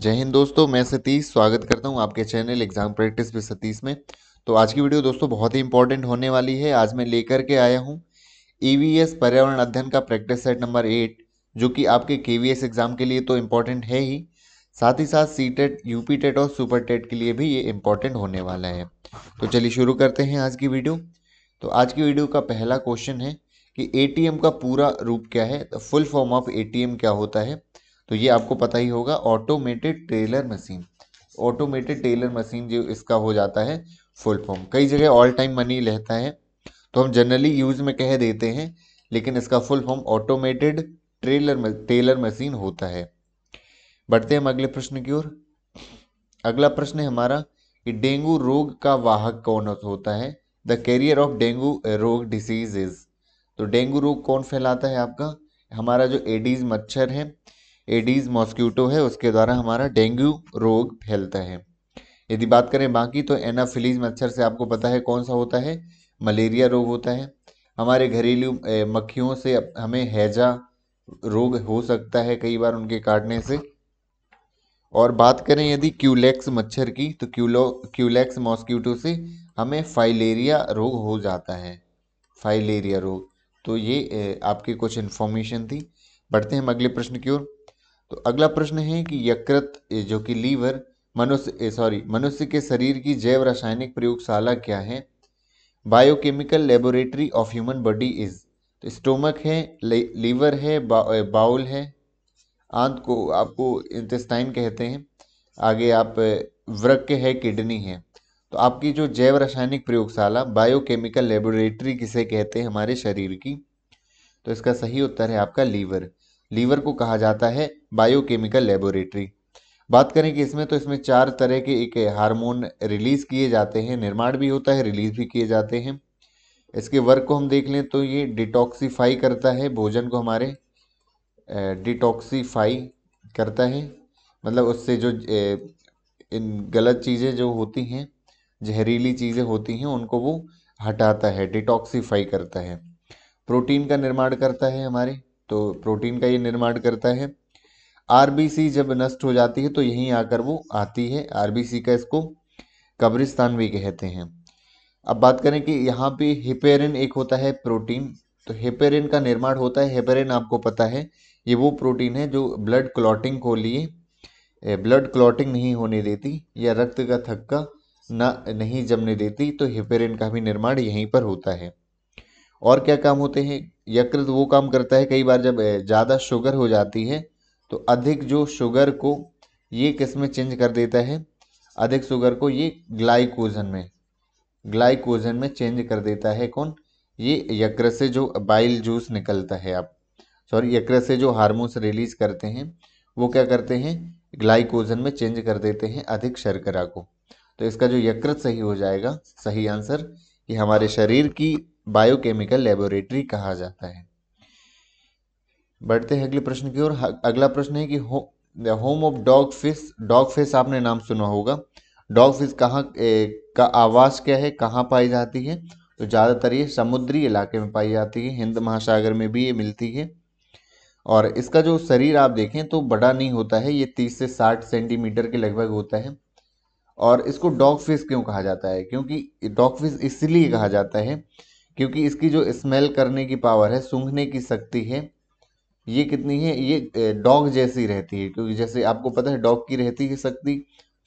जय हिंद दोस्तों मैं सतीश स्वागत करता हूं आपके channel exam practice with Satish में तो आज की वीडियो दोस्तों बहुत ही इंपॉर्टेंट होने वाली है आज मैं लेकर के आया हूं ईवीएस e पर्यावरण अध्ययन का प्रैक्टिस सेट नंबर एट जो कि आपके केवीएस एग्जाम के लिए तो इम्पोर्टेंट है ही साथ ही साथ सी टेट यूपी टेट और सुपर टेट e के लिए भी ये इम्पोर्टेंट होने वाला है तो चलिए शुरू करते हैं आज की वीडियो तो आज की वीडियो का पहला क्वेश्चन है कि ए का पूरा रूप क्या है फुल फॉर्म ऑफ ए क्या होता है तो ये आपको पता ही होगा automated teller machine automated teller machine जो इसका हो जाता है फुल फॉर्म कई जगह ऑल टाइम मनी रहता है तो हम जनरली यूज में कह देते हैं लेकिन इसका full form automated trailer teller machine होता है बढ़ते हैं हम अगले प्रश्न की ओर अगला प्रश्न है हमारा कि डेंगू रोग का वाहक कौन होता है द कैरियर ऑफ डेंगू रोग डिसीज तो डेंगू रोग कौन फैलाता है आपका हमारा जो एडीज मच्छर है एडीज मॉस्क्यूटो है उसके द्वारा हमारा डेंगू रोग फैलता है यदि बात करें बाकी तो एनाफिलीज मच्छर से आपको पता है कौन सा होता है मलेरिया रोग होता है हमारे घरेलू मक्खियों से हमें हैजा रोग हो सकता है कई बार उनके काटने से और बात करें यदि क्यूलेक्स मच्छर की तो क्यूलो क्यूलेक्स मॉस्क्यूटो से हमें फाइलेरिया रोग हो जाता है फाइलेरिया रोग तो ये आपकी कुछ इन्फॉर्मेशन थी बढ़ते हैं हम अगले प्रश्न की ओर तो अगला प्रश्न है कि यकृत जो कि लीवर मनुष्य सॉरी मनुष्य के शरीर की जैव रासायनिक प्रयोगशाला क्या है biochemical laboratory of human body is तो स्टोमक है लीवर है बा, बाउल है आंत को आपको इंटेस्टाइन कहते हैं आगे आप वृक है किडनी है तो आपकी जो जैव रासायनिक प्रयोगशाला बायोकेमिकल लेबोरेटरी किसे कहते हैं हमारे शरीर की तो इसका सही उत्तर है आपका लीवर लीवर को कहा जाता है बायोकेमिकल लेबोरेटरी बात करें कि इसमें तो इसमें चार तरह के एक हार्मोन रिलीज किए जाते हैं निर्माण भी होता है रिलीज भी किए जाते हैं इसके वर्क को हम देख लें तो ये डिटॉक्सीफाई करता है भोजन को हमारे डिटॉक्सीफाई करता है मतलब उससे जो इन गलत चीज़ें जो होती हैं जहरीली चीज़ें होती हैं उनको वो हटाता है डिटॉक्सीफाई करता है प्रोटीन का निर्माण करता है हमारे तो प्रोटीन का ये निर्माण करता है आरबीसी जब नष्ट हो जाती है तो यहीं आकर वो आती है आरबीसी का इसको कब्रिस्तान भी कहते हैं अब बात करें कि यहाँ पे हिपेरिन एक होता है प्रोटीन तो हेपेरिन का निर्माण होता है हेपेरिन आपको पता है ये वो प्रोटीन है जो ब्लड क्लॉटिंग को लिए ब्लड क्लॉटिंग नहीं होने देती या रक्त का थक्का ना नहीं जमने देती तो हेपेरिन का भी निर्माण यहीं पर होता है और क्या काम होते हैं यकृत वो काम करता है कई बार जब ज़्यादा शुगर हो जाती है तो अधिक जो शुगर को ये किस में चेंज कर देता है अधिक शुगर को ये ग्लाइकोजन में ग्लाइकोजन में चेंज कर देता है कौन ये यकृत से जो बाइल जूस निकलता है आप सॉरी यकृत से जो हार्मोन्स रिलीज करते हैं वो क्या करते हैं ग्लाइकोजन में चेंज कर देते हैं अधिक शर्करा को तो इसका जो यकृत सही हो जाएगा सही आंसर कि हमारे शरीर की बायोकेमिकल लेबोरेटरी कहा जाता है बढ़ते हैं अगले प्रश्न की ओर अगला प्रश्न है कि हो, home of dog fish dog fish आपने नाम सुना होगा डॉग फिश कहाँ का आवास क्या है कहाँ पाई जाती है तो ज़्यादातर ये समुद्री इलाके में पाई जाती है हिंद महासागर में भी ये मिलती है और इसका जो शरीर आप देखें तो बड़ा नहीं होता है ये 30 से 60 सेंटीमीटर के लगभग होता है और इसको डॉग फिश क्यों कहा जाता है क्योंकि डॉग फिश इसलिए कहा जाता है क्योंकि इसकी जो स्मेल करने की पावर है सूंघने की शक्ति है ये कितनी है ये डॉग जैसी रहती है क्योंकि जैसे आपको पता है डॉग की रहती है शक्ति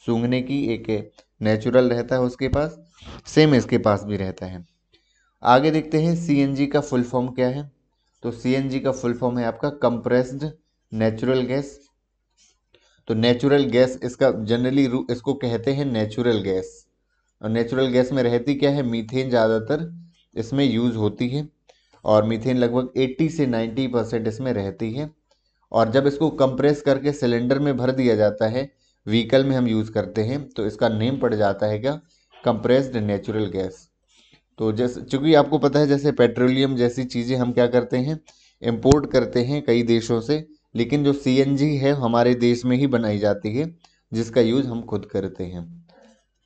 सूंघने की एक नेचुरल रहता है उसके पास सेम इसके पास भी रहता है आगे देखते हैं सी का फुल फॉर्म क्या है तो सी का फुल फॉर्म है आपका कंप्रेस्ड नेचुरल गैस तो नेचुरल गैस इसका जनरली इसको कहते हैं नेचुरल गैस और नेचुरल गैस में रहती क्या है मीथेन ज़्यादातर इसमें यूज होती है और मीथेन लगभग 80 से 90 परसेंट इसमें रहती है और जब इसको कंप्रेस करके सिलेंडर में भर दिया जाता है व्हीकल में हम यूज़ करते हैं तो इसका नेम पड़ जाता है क्या कंप्रेस्ड नेचुरल गैस तो जैसे चूँकि आपको पता है जैसे पेट्रोलियम जैसी चीज़ें हम क्या करते हैं इम्पोर्ट करते हैं कई देशों से लेकिन जो सी है हमारे देश में ही बनाई जाती है जिसका यूज़ हम खुद करते हैं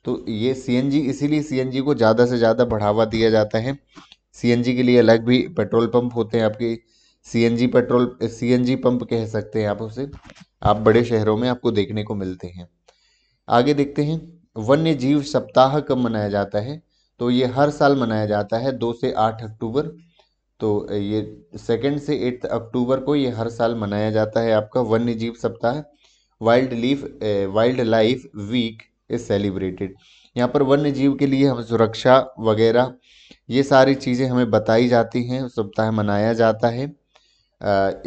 तो ये सीएनजी इसीलिए सीएनजी को ज़्यादा से ज़्यादा बढ़ावा दिया जाता है सीएनजी के लिए अलग भी पेट्रोल पंप होते हैं आपके सीएनजी पेट्रोल सीएनजी पंप कह सकते हैं आप उसे आप बड़े शहरों में आपको देखने को मिलते हैं आगे देखते हैं वन्य जीव सप्ताह कब मनाया जाता है तो ये हर साल मनाया जाता है दो से आठ अक्टूबर तो ये सेकेंड से एट्थ अक्टूबर को ये हर साल मनाया जाता है आपका वन्य जीव सप्ताह wild leaf wild life week is celebrated यहाँ पर वन्य जीव के लिए हम सुरक्षा वगैरह ये सारी चीज़ें हमें बताई जाती हैं सप्ताह मनाया जाता है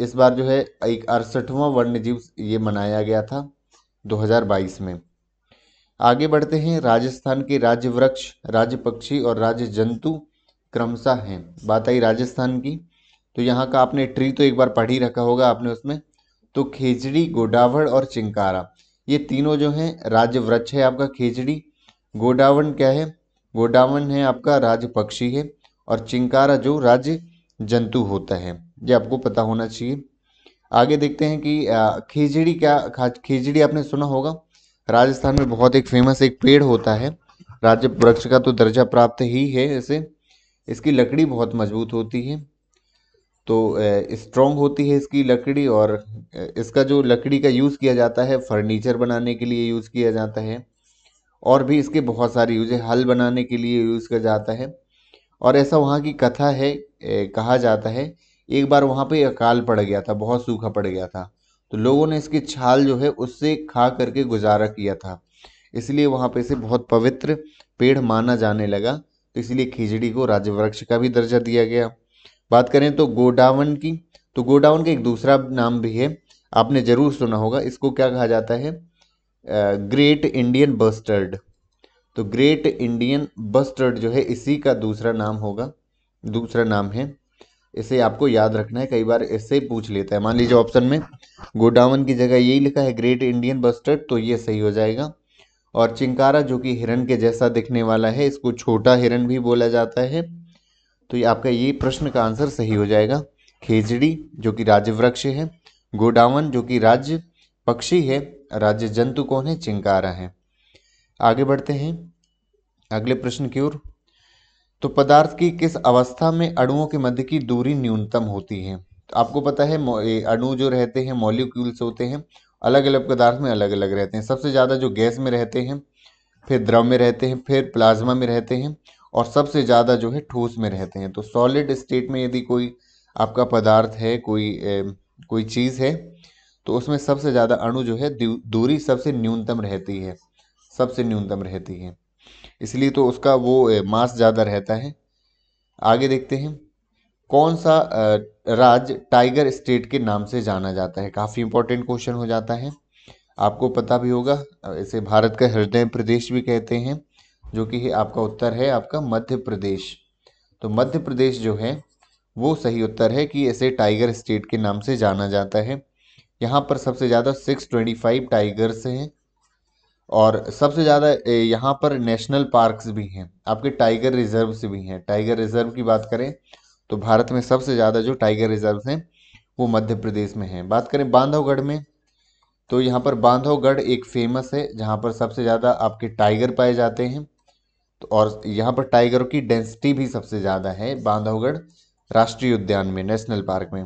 इस बार जो है एक अड़सठवा वन्य जीव ये मनाया गया था 2022 में आगे बढ़ते हैं राजस्थान के राज्य वृक्ष राज्य पक्षी और राज्य जंतु क्रमशः हैं बात आई राजस्थान की तो यहाँ का आपने ट्री तो एक बार पढ़ ही रखा होगा आपने उसमें तो खेजड़ी गोडावड़ और चिंकारा ये तीनों जो हैं राज्य वृक्ष है आपका खेजड़ी गोडावन क्या है गोडावन है आपका राज्य पक्षी है और चिंकारा जो राज्य जंतु होता है ये आपको पता होना चाहिए आगे देखते हैं कि खेजड़ी क्या खेजड़ी आपने सुना होगा राजस्थान में बहुत एक फेमस एक पेड़ होता है राज्य वृक्ष का तो दर्जा प्राप्त ही है इसे इसकी लकड़ी बहुत मजबूत होती है तो स्ट्रॉन्ग होती है इसकी लकड़ी और इसका जो लकड़ी का यूज़ किया जाता है फर्नीचर बनाने के लिए यूज़ किया जाता है और भी इसके बहुत सारे यूज है हल बनाने के लिए यूज़ किया जाता है और ऐसा वहाँ की कथा है ए, कहा जाता है एक बार वहाँ पे अकाल पड़ गया था बहुत सूखा पड़ गया था तो लोगों ने इसकी छाल जो है उससे खा करके गुजारा किया था इसलिए वहाँ पे इसे बहुत पवित्र पेड़ माना जाने लगा तो इसलिए खिचड़ी को राजवृक्ष का भी दर्जा दिया गया बात करें तो गोडावन की तो गोडावन का एक दूसरा नाम भी है आपने ज़रूर सुना होगा इसको क्या कहा जाता है ग्रेट इंडियन बस्टर्ड तो ग्रेट इंडियन बस्टर्ड जो है इसी का दूसरा नाम होगा दूसरा नाम है इसे आपको याद रखना है कई बार इससे पूछ लेता है मान लीजिए ऑप्शन में गोडावन की जगह यही लिखा है ग्रेट इंडियन बस्टर्ड तो ये सही हो जाएगा और चिंकारा जो कि हिरण के जैसा दिखने वाला है इसको छोटा हिरण भी बोला जाता है तो ये आपका ये प्रश्न का आंसर सही हो जाएगा खेजड़ी जो कि राज्य वृक्ष है गोडावन जो कि राज्य पक्षी है राज्य जंतु कौन है चिंकारा है आगे बढ़ते हैं अगले प्रश्न की ओर तो पदार्थ की किस अवस्था में अणुओं के मध्य की दूरी न्यूनतम होती है तो आपको पता है अणु जो रहते हैं मॉलिक्यूल्स होते हैं अलग अलग पदार्थ में अलग अलग रहते हैं सबसे ज़्यादा जो गैस में रहते हैं फिर द्रव में रहते हैं फिर प्लाज्मा में रहते हैं और सबसे ज़्यादा जो है ठोस में रहते हैं तो सॉलिड स्टेट में यदि कोई आपका पदार्थ है कोई ए, कोई चीज़ है तो उसमें सबसे ज़्यादा अणु जो है दूरी सबसे न्यूनतम रहती है सबसे न्यूनतम रहती है इसलिए तो उसका वो ए, मास ज़्यादा रहता है आगे देखते हैं कौन सा राज्य टाइगर स्टेट के नाम से जाना जाता है काफ़ी इंपॉर्टेंट क्वेश्चन हो जाता है आपको पता भी होगा इसे भारत का हृदय प्रदेश भी कहते हैं जो कि आपका उत्तर है आपका मध्य प्रदेश तो मध्य प्रदेश जो है वो सही उत्तर है कि इसे टाइगर स्टेट के नाम से जाना जाता है यहाँ पर सबसे ज़्यादा सिक्स ट्वेंटी फाइव टाइगर्स हैं और सबसे ज़्यादा यहाँ पर नेशनल पार्क्स भी हैं आपके टाइगर रिजर्व्स भी हैं टाइगर रिजर्व की बात करें तो भारत में सबसे ज़्यादा जो टाइगर रिजर्व हैं वो मध्य प्रदेश में हैं बात करें बांधवगढ़ में तो यहाँ पर बांधवगढ़ एक फेमस है जहाँ पर सबसे ज़्यादा आपके टाइगर पाए जाते हैं तो और यहाँ पर टाइगरों की डेंसिटी भी सबसे ज़्यादा है बांधवगढ़ राष्ट्रीय उद्यान में नेशनल पार्क में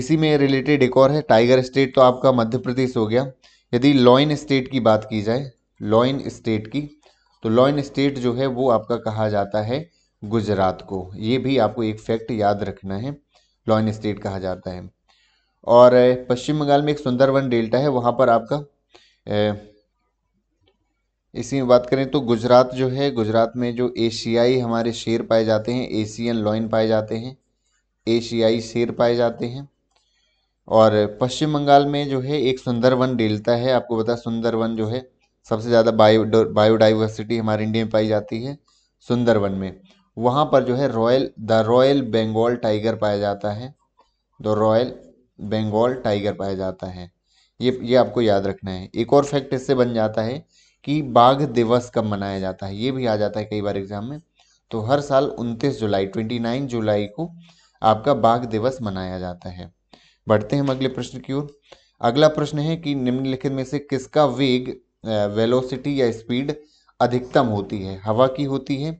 इसी में रिलेटेड एक और है टाइगर स्टेट तो आपका मध्य प्रदेश हो गया यदि लॉइन स्टेट की बात की जाए लॉइन स्टेट की तो लॉइन स्टेट जो है वो आपका कहा जाता है गुजरात को ये भी आपको एक फैक्ट याद रखना है लॉइन स्टेट कहा जाता है और पश्चिम बंगाल में एक सुंदरवन डेल्टा है वहाँ पर आपका इसी में बात करें तो गुजरात जो है गुजरात में जो एशियाई हमारे शेर पाए जाते हैं एशियन लॉइन पाए जाते हैं एशियाई शेर पाए जाते हैं और पश्चिम बंगाल में जो है एक सुंदरवन डेल्टा है आपको बता सुंदर सुंदरवन जो है सबसे ज़्यादा बायो बायोडाइवर्सिटी हमारे इंडिया में पाई जाती है सुंदरवन में वहाँ पर जो है royal the royal Bengal tiger पाया जाता है द रॉयल बंगाल टाइगर पाया जाता है ये ये आपको याद रखना है एक और फैक्ट इससे बन जाता है कि बाघ दिवस कब मनाया जाता है ये भी आ जाता है कई बार एग्जाम में तो हर साल उनतीस जुलाई ट्वेंटी नाइन जुलाई को आपका बाघ दिवस मनाया जाता है बढ़ते हैं हम अगले प्रश्न की ओर अगला प्रश्न है कि निम्नलिखित में से किसका वेग वेलोसिटी या स्पीड अधिकतम होती है हवा की होती है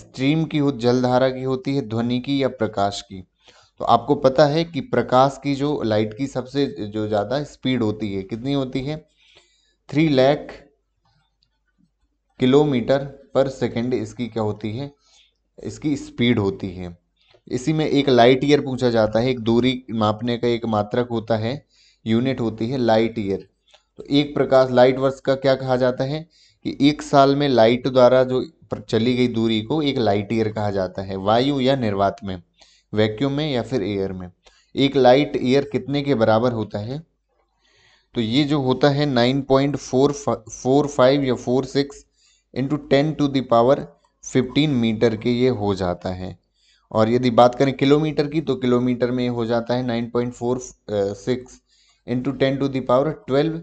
स्ट्रीम की हो जलधारा की होती है ध्वनि की या प्रकाश की तो आपको पता है कि प्रकाश की जो लाइट की सबसे जो ज़्यादा स्पीड होती है कितनी होती है three lakh kilometre per second इसकी क्या होती है इसकी स्पीड होती है इसी में एक लाइट ईयर पूछा जाता है एक दूरी मापने का एक मात्रक होता है यूनिट होती है लाइट ईयर तो एक प्रकाश लाइट वर्ष का क्या कहा जाता है कि एक साल में लाइट द्वारा जो चली गई दूरी को एक लाइट ईयर कहा जाता है वायु या निर्वात में वैक्यूम में या फिर एयर में एक लाइट ईयर कितने के बराबर होता है तो ये जो होता है nine point four four five या four six into ten to the power fifteen metre के ये हो जाता है और यदि बात करें किलोमीटर की तो किलोमीटर में हो जाता है nine point four six into ten to the power twelve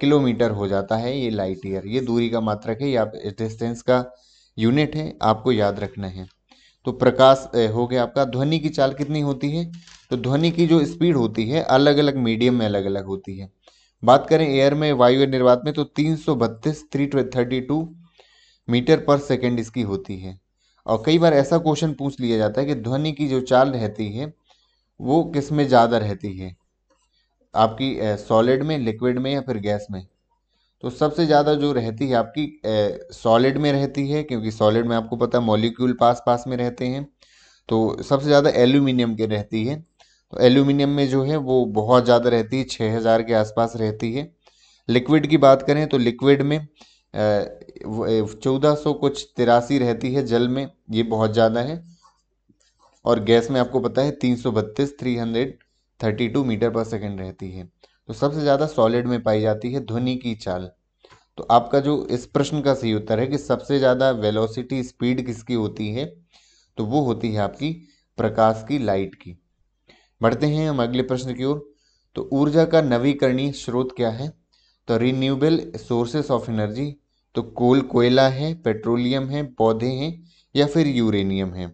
kilometre हो जाता है ये लाइट ईयर ये दूरी का मात्रक है या डिस्टेंस का यूनिट है आपको याद रखना है तो प्रकाश हो गया आपका ध्वनि की चाल कितनी होती है तो ध्वनि की जो स्पीड होती है अलग अलग मीडियम में अलग अलग होती है बात करें एयर में वायु निर्वात में तो तीन सौ बत्तीस three thirty two metre per second इसकी होती है और कई बार ऐसा क्वेश्चन पूछ लिया जाता है कि ध्वनि की जो चाल रहती है वो किस में ज़्यादा रहती है आपकी सॉलिड में लिक्विड में या फिर गैस में तो सबसे ज़्यादा जो रहती है आपकी सॉलिड में रहती है क्योंकि सॉलिड में आपको पता है मॉलिक्यूल पास पास में रहते हैं तो सबसे ज़्यादा एल्यूमिनियम के रहती है तो एल्यूमिनियम में जो है वो बहुत ज़्यादा रहती है छः हज़ार के आसपास रहती है लिक्विड की बात करें तो लिक्विड में चौदह सौ कुछ तिरासी रहती है जल में ये बहुत ज़्यादा है और गैस में आपको पता है तीन सौ बत्तीस three hundred thirty two metre per second रहती है तो सबसे ज़्यादा सॉलिड में पाई जाती है ध्वनि की चाल तो आपका जो इस प्रश्न का सही उत्तर है कि सबसे ज़्यादा वेलोसिटी स्पीड किसकी होती है तो वो होती है आपकी प्रकाश की लाइट की बढ़ते हैं हम अगले प्रश्न की ओर तो ऊर्जा का नवीकरणीय स्रोत क्या है तो रिन्यूएबल सोर्सेस ऑफ एनर्जी तो कोल कोयला है पेट्रोलियम है पौधे हैं या फिर यूरेनियम है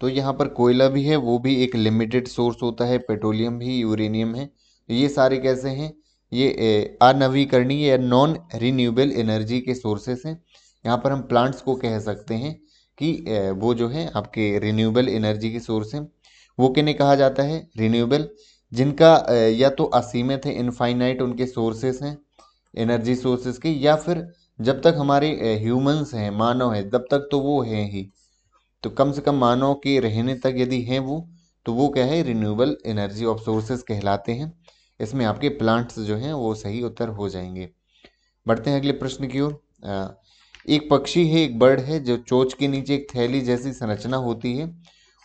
तो यहाँ पर कोयला भी है वो भी एक लिमिटेड सोर्स होता है पेट्रोलियम भी यूरेनियम है ये सारे कैसे हैं ये अनवीकरणीय या नॉन रिन्यूएबल एनर्जी के सोर्सेस हैं यहाँ पर हम प्लांट्स को कह सकते हैं कि वो जो है आपके रिन्यूएबल एनर्जी के सोर्स हैं वो किन्हें कहा जाता है रिन्यूएबल जिनका या तो असीमित है इनफाइनाइट उनके सोर्सेस हैं एनर्जी सोर्सेस के या फिर जब तक हमारे ह्यूमंस हैं मानव हैं तब तक तो वो हैं ही तो कम से कम मानव के रहने तक यदि हैं वो तो वो क्या है रिन्यूएबल एनर्जी ऑफ सोर्सेस कहलाते हैं इसमें आपके प्लांट्स जो हैं वो सही उत्तर हो जाएंगे बढ़ते हैं अगले प्रश्न की ओर एक पक्षी है एक बर्ड है जो चोच के नीचे एक थैली जैसी संरचना होती है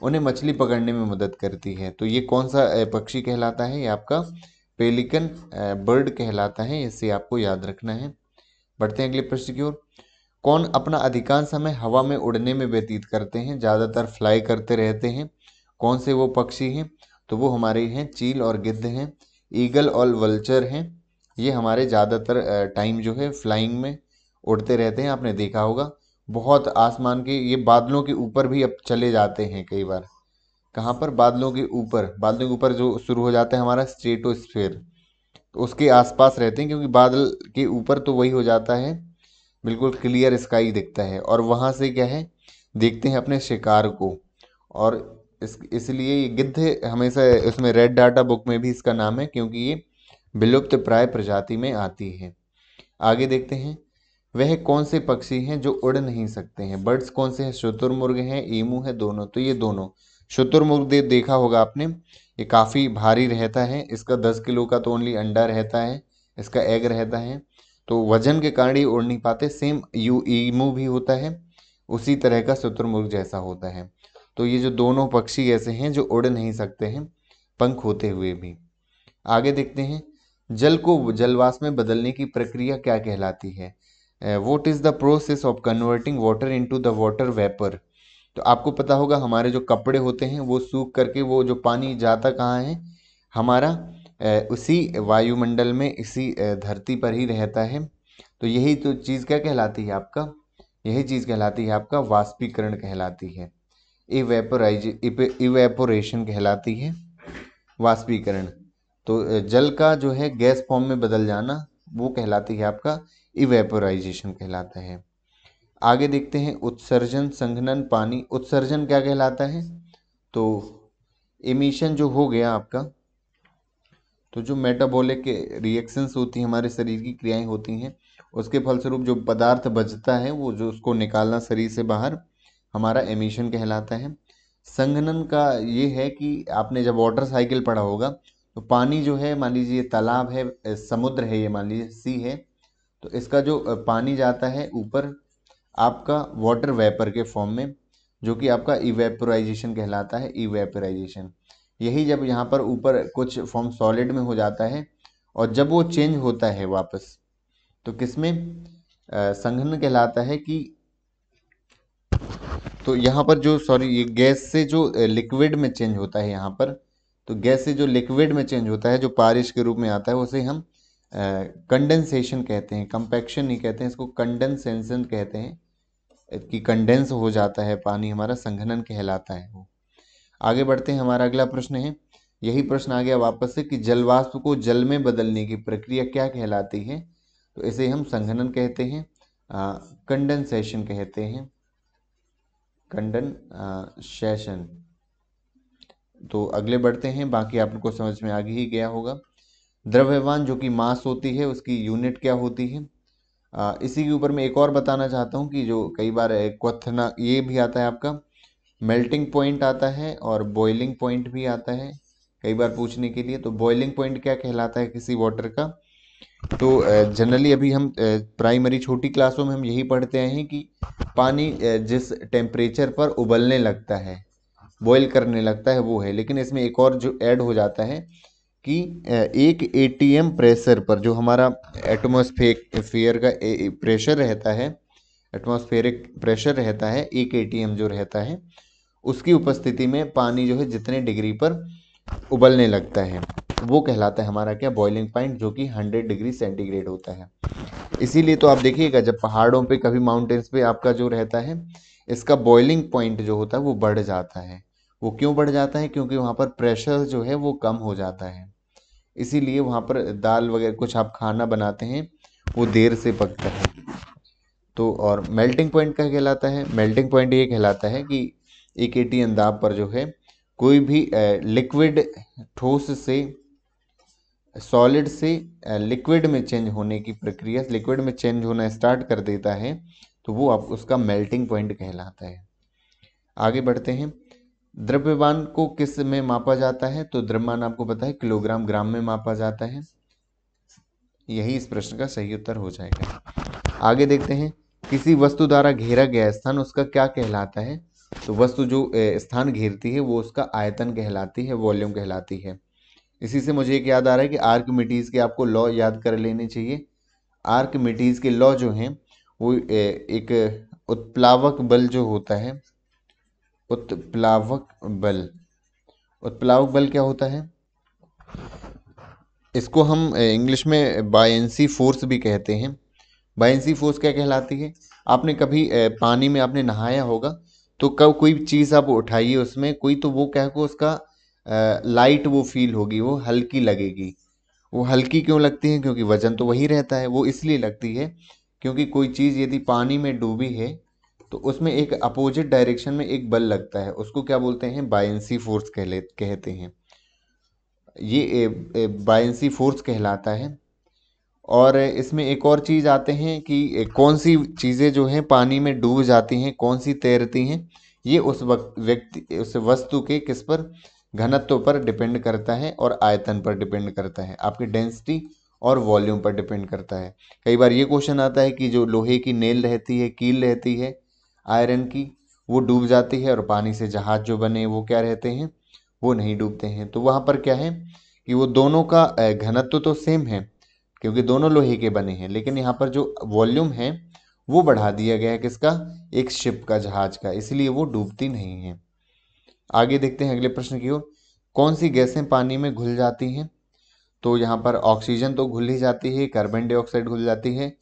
उन्हें मछली पकड़ने में मदद करती है तो ये कौन सा पक्षी कहलाता है ये आपका पेलिकन बर्ड कहलाता है इसे आपको याद रखना है बढ़ते हैं अगले प्रश्न की ओर कौन अपना अधिकांश समय हवा में उड़ने में व्यतीत करते हैं ज़्यादातर फ्लाई करते रहते हैं कौन से वो पक्षी हैं तो वो हमारे हैं चील और गिद्ध हैं ईगल और वल्चर हैं ये हमारे ज़्यादातर टाइम जो है फ्लाइंग में उड़ते रहते हैं आपने देखा होगा बहुत आसमान के ये बादलों के ऊपर भी अब चले जाते हैं कई बार कहाँ पर बादलों के ऊपर बादलों के ऊपर जो शुरू हो जाता है हमारा स्ट्रेटोस्फेयर तो उसके आसपास रहते हैं क्योंकि बादल के ऊपर तो वही हो जाता है बिल्कुल क्लियर स्काई दिखता है और वहाँ से क्या है देखते हैं अपने शिकार को और इस इसलिए ये गिद्ध हमेशा उसमें रेड डाटा बुक में भी इसका नाम है क्योंकि ये विलुप्त प्राय प्रजाति में आती है आगे देखते हैं वह कौन से पक्षी हैं जो उड़ नहीं सकते हैं बर्ड्स कौन से हैं शुतुरमुर्ग हैं ईमू है दोनों तो ये दोनों शुतुरमुर्ग दे, देखा होगा आपने ये काफ़ी भारी रहता है इसका दस किलो का तो ओनली अंडा रहता है इसका एग रहता है तो वजन के कारण ये उड़ नहीं पाते सेम यू ईमू भी होता है उसी तरह का शुतुरमुर्ग जैसा होता है तो ये जो दोनों पक्षी ऐसे हैं जो उड़ नहीं सकते हैं पंख होते हुए भी आगे देखते हैं जल को जलवास में बदलने की प्रक्रिया क्या कहलाती है what is the process of converting water into the water vapour तो आपको पता होगा हमारे जो कपड़े होते हैं वो सूख करके वो जो पानी जाता कहाँ है हमारा uh, उसी वायुमंडल में इसी uh, धरती पर ही रहता है तो यही तो चीज़ क्या कहलाती है आपका यही चीज़ कहलाती है आपका वाष्पीकरण कहलाती है इवेपोराइज इवेपोरेशन कहलाती है वाष्पीकरण तो uh, जल का जो है गैस फॉर्म में बदल जाना वो कहलाती है आपका इवेपोराइजेशन कहलाता है आगे देखते हैं उत्सर्जन संघनन पानी उत्सर्जन क्या कहलाता है तो एमिशन जो हो गया आपका तो जो मेटाबॉलिक रिएक्शंस होती हैं हमारे शरीर की क्रियाएं होती हैं उसके फलस्वरूप जो पदार्थ बचता है वो जो उसको निकालना शरीर से बाहर हमारा एमिशन कहलाता है संघनन का ये है कि आपने जब वाटर साइकिल पढ़ा होगा तो पानी जो है मान लीजिए तालाब है समुद्र है ये मान लीजिए सी है तो इसका जो पानी जाता है ऊपर आपका वाटर वेपर के फॉर्म में जो कि आपका इवेपोराइजेशन कहलाता है इवेपोराइजेशन यही जब यहाँ पर ऊपर कुछ फॉर्म सॉलिड में हो जाता है और जब वो चेंज होता है वापस तो किसमें संघन कहलाता है कि तो यहाँ पर जो सॉरी ये गैस से जो लिक्विड में चेंज होता है यहाँ पर तो गैस से जो लिक्विड में चेंज होता है जो पारिश के रूप में आता है उसे हम कंडेंसेशन कहते हैं कंपैक्शन नहीं कहते हैं इसको कंडेंसेशन कहते हैं कि कंडेंस हो जाता है पानी हमारा संघनन कहलाता है वो आगे बढ़ते हैं हमारा अगला प्रश्न है यही प्रश्न आ गया वापस से कि जलवाष्प को जल में बदलने की प्रक्रिया क्या कहलाती है तो इसे हम संघनन कहते हैं कंडेंसेशन कहते हैं कंडन सेशन तो अगले बढ़ते हैं बाकी आप लोग को समझ में आ ही गया होगा द्रव्यवान जो कि मास होती है उसकी यूनिट क्या होती है आ, इसी के ऊपर मैं एक और बताना चाहता हूँ कि जो कई बार क्वथना ये भी आता है आपका मेल्टिंग पॉइंट आता है और बॉइलिंग पॉइंट भी आता है कई बार पूछने के लिए तो बॉइलिंग पॉइंट क्या कहलाता है किसी वाटर का तो जनरली अभी हम प्राइमरी छोटी क्लासों में हम यही पढ़ते आए हैं कि पानी जिस टेम्परेचर पर उबलने लगता है बॉयल करने लगता है वो है लेकिन इसमें एक और जो ऐड हो जाता है कि एक एटीएम प्रेशर पर जो हमारा एटमोसफेयर फेयर का प्रेशर रहता है एटमोसफेयरिक प्रेशर रहता है एक एटीएम जो रहता है उसकी उपस्थिति में पानी जो है जितने डिग्री पर उबलने लगता है वो कहलाता है हमारा क्या बॉइलिंग पॉइंट जो कि 100 डिग्री सेंटीग्रेड होता है इसीलिए तो आप देखिएगा जब पहाड़ों पे कभी माउंटेन्स पे आपका जो रहता है इसका बॉइलिंग पॉइंट जो होता है वो बढ़ जाता है वो क्यों बढ़ जाता है क्योंकि वहाँ पर प्रेशर जो है वो कम हो जाता है इसीलिए वहाँ पर दाल वगैरह कुछ आप खाना बनाते हैं वो देर से पकता है तो और मेल्टिंग पॉइंट क्या कहलाता है मेल्टिंग पॉइंट ये कहलाता है कि एक एटी अंदाब पर जो है कोई भी लिक्विड ठोस से सॉलिड से लिक्विड में चेंज होने की प्रक्रिया लिक्विड में चेंज होना स्टार्ट कर देता है तो वो आप उसका मेल्टिंग पॉइंट कहलाता है आगे बढ़ते हैं द्रव्यमान को किस में मापा जाता है तो द्रव्यमान आपको पता है किलोग्राम ग्राम में मापा जाता है यही इस प्रश्न का सही उत्तर हो जाएगा आगे देखते हैं किसी वस्तु द्वारा घेरा गया स्थान उसका क्या कहलाता है तो वस्तु जो स्थान घेरती है वो उसका आयतन कहलाती है वॉल्यूम कहलाती है इसी से मुझे एक याद आ रहा है कि आर्कमिटीज़ के आपको लॉ याद कर लेने चाहिए आर्कमिटीज़ के लॉ जो हैं वो एक उत्प्लावक बल जो होता है उत्प्लावक बल उत्प्लावक बल क्या होता है इसको हम इंग्लिश में बायसी फोर्स भी कहते हैं बायसी फोर्स क्या कहलाती है आपने कभी पानी में आपने नहाया होगा तो कब कोई चीज़ आप उठाइए उसमें कोई तो वो क्या को उसका आ, लाइट वो फील होगी वो हल्की लगेगी वो हल्की क्यों लगती है क्योंकि वजन तो वही रहता है वो इसलिए लगती है क्योंकि कोई चीज़ यदि पानी में डूबी है तो उसमें एक अपोजिट डायरेक्शन में एक बल लगता है उसको क्या बोलते हैं बायंसी फोर्स कहले कहते हैं ये बायंसी फोर्स कहलाता है और इसमें एक और चीज़ आते हैं कि कौन सी चीज़ें जो हैं पानी में डूब जाती हैं कौन सी तैरती हैं ये उस वक्त व्यक्ति उस वस्तु के किस पर घनत्व पर डिपेंड करता है और आयतन पर डिपेंड करता है आपकी डेंसिटी और वॉल्यूम पर डिपेंड करता है कई बार ये क्वेश्चन आता है कि जो लोहे की नेल रहती है कील रहती है आयरन की वो डूब जाती है और पानी से जहाज जो बने वो क्या रहते हैं वो नहीं डूबते हैं तो वहाँ पर क्या है कि वो दोनों का घनत्व तो सेम है क्योंकि दोनों लोहे के बने हैं लेकिन यहाँ पर जो वॉल्यूम है वो बढ़ा दिया गया है किसका एक शिप का जहाज का इसलिए वो डूबती नहीं है आगे देखते हैं अगले प्रश्न की ओर कौन सी गैसें पानी में घुल जाती हैं तो यहाँ पर ऑक्सीजन तो घुल ही जाती है कार्बन डाइऑक्साइड घुल जाती है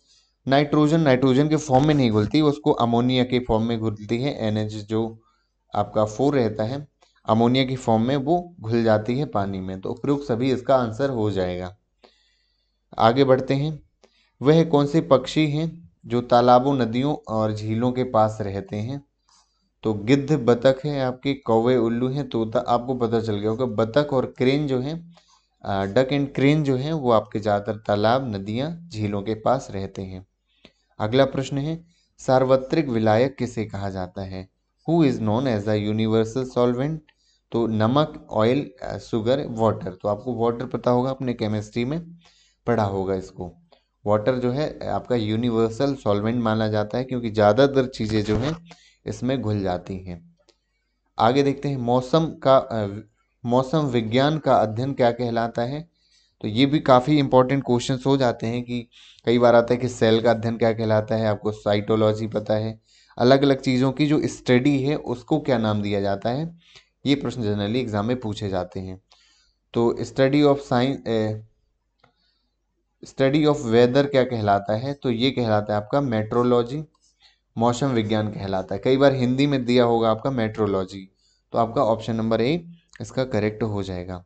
नाइट्रोजन नाइट्रोजन के फॉर्म में नहीं घुलती उसको अमोनिया के फॉर्म में घुलती है एन जो आपका फोर रहता है अमोनिया के फॉर्म में वो घुल जाती है पानी में तो उपयुक्त सभी इसका आंसर हो जाएगा आगे बढ़ते हैं वह कौन से पक्षी हैं जो तालाबों नदियों और झीलों के पास रहते हैं तो गिद्ध बतख है आपके कौवे उल्लू हैं तोता आपको पता चल गया होगा बतख और क्रेन जो है डक एंड क्रेन जो है वो आपके ज़्यादातर तालाब नदियाँ झीलों के पास रहते हैं अगला प्रश्न है सार्वत्रिक विलायक किसे कहा जाता है who is known as a universal solvent तो नमक ऑयल सुगर वाटर तो आपको वाटर पता होगा अपने केमिस्ट्री में पढ़ा होगा इसको वाटर जो है आपका यूनिवर्सल सॉल्वेंट माना जाता है क्योंकि ज़्यादातर चीज़ें जो हैं इसमें घुल जाती हैं आगे देखते हैं मौसम का मौसम विज्ञान का अध्ययन क्या कहलाता है तो ये भी काफ़ी इंपॉर्टेंट क्वेश्चन हो जाते हैं कि कई बार आता है कि सेल का अध्ययन क्या कहलाता है आपको साइटोलॉजी पता है अलग अलग चीज़ों की जो स्टडी है उसको क्या नाम दिया जाता है ये प्रश्न जनरली एग्जाम में पूछे जाते हैं तो study of science study of weather क्या कहलाता है तो ये कहलाता है आपका मेट्रोलॉजी मौसम विज्ञान कहलाता है कई बार हिंदी में दिया होगा आपका मेट्रोलॉजी तो आपका ऑप्शन नंबर ए इसका करेक्ट हो जाएगा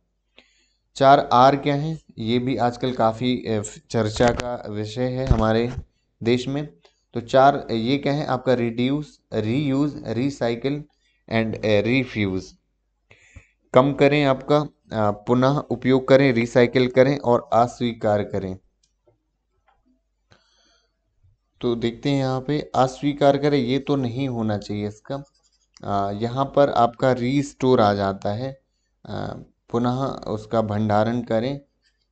चार आर क्या हैं ये भी आजकल काफ़ी चर्चा का विषय है हमारे देश में तो चार ये क्या है आपका reduce reuse recycle and refuse कम करें आपका पुनः उपयोग करें रिसाइकिल करें और अस्वीकार करें तो देखते हैं यहाँ पे अस्वीकार करें ये तो नहीं होना चाहिए इसका यहाँ पर आपका रीस्टोर आ जाता है पुनः उसका भंडारण करें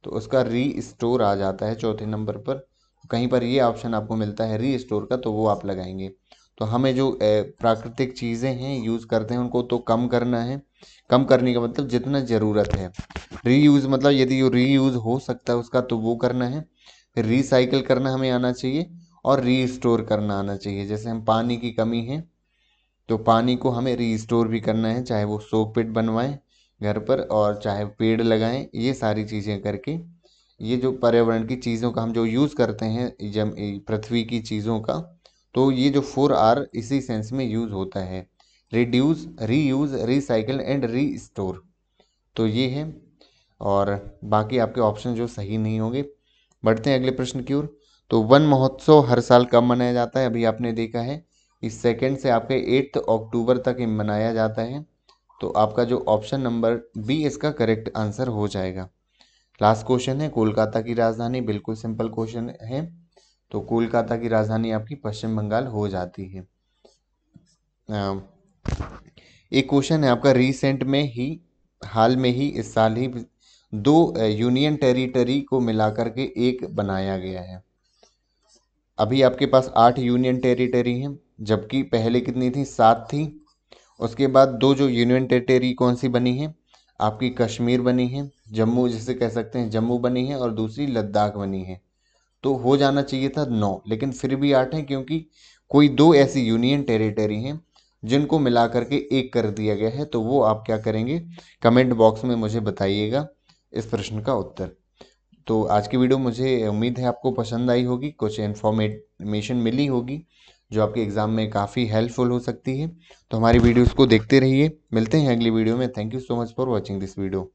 तो उसका री स्टोर आ जाता है चौथे नंबर पर कहीं पर ये ऑप्शन आपको मिलता है री स्टोर का तो वो आप लगाएंगे तो हमें जो प्राकृतिक चीज़ें हैं यूज़ करते हैं उनको तो कम करना है कम करने का मतलब जितना ज़रूरत है री यूज़ मतलब यदि री यूज़ हो सकता है उसका तो वो करना है रिसाइकिल करना हमें आना चाहिए और री स्टोर करना आना चाहिए जैसे हम पानी की कमी है तो पानी को हमें री स्टोर भी करना है चाहे वो सोप पिट बनवाएं घर पर और चाहे पेड़ लगाएं ये सारी चीज़ें करके ये जो पर्यावरण की चीज़ों का हम जो यूज़ करते हैं जम पृथ्वी की चीज़ों का तो ये जो फोर आर इसी सेंस में यूज़ होता है reduce reuse recycle and restore तो ये है और बाकी आपके ऑप्शन जो सही नहीं होंगे बढ़ते हैं अगले प्रश्न की ओर तो वन महोत्सव हर साल कब मनाया जाता है अभी आपने देखा है इस सेकेंड से आपके एट्थ अक्टूबर तक मनाया जाता है तो आपका जो ऑप्शन नंबर बी इसका करेक्ट आंसर हो जाएगा लास्ट क्वेश्चन है कोलकाता की राजधानी बिल्कुल सिंपल क्वेश्चन है तो कोलकाता की राजधानी आपकी पश्चिम बंगाल हो जाती है एक क्वेश्चन है आपका रिसेंट में ही हाल में ही इस साल ही दो यूनियन टेरिटरी को मिलाकर के एक बनाया गया है अभी आपके पास आठ यूनियन टेरिटरी हैं जबकि पहले कितनी थी सात थी उसके बाद दो जो यूनियन टेरेटरी कौन सी बनी है आपकी कश्मीर बनी है जम्मू जिसे कह सकते हैं जम्मू बनी है और दूसरी लद्दाख बनी है तो हो जाना चाहिए था नौ लेकिन फिर भी आठ है क्योंकि कोई दो ऐसी यूनियन टेरिटरी हैं जिनको मिला करके एक कर दिया गया है तो वो आप क्या करेंगे कमेंट बॉक्स में मुझे बताइएगा इस प्रश्न का उत्तर तो आज की वीडियो मुझे उम्मीद है आपको पसंद आई होगी कुछ इन्फॉर्मेशन मिली होगी जो आपके एग्ज़ाम में काफ़ी हेल्पफुल हो सकती है तो हमारी वीडियोस को देखते रहिए मिलते हैं अगली वीडियो में thank you so much for watching this video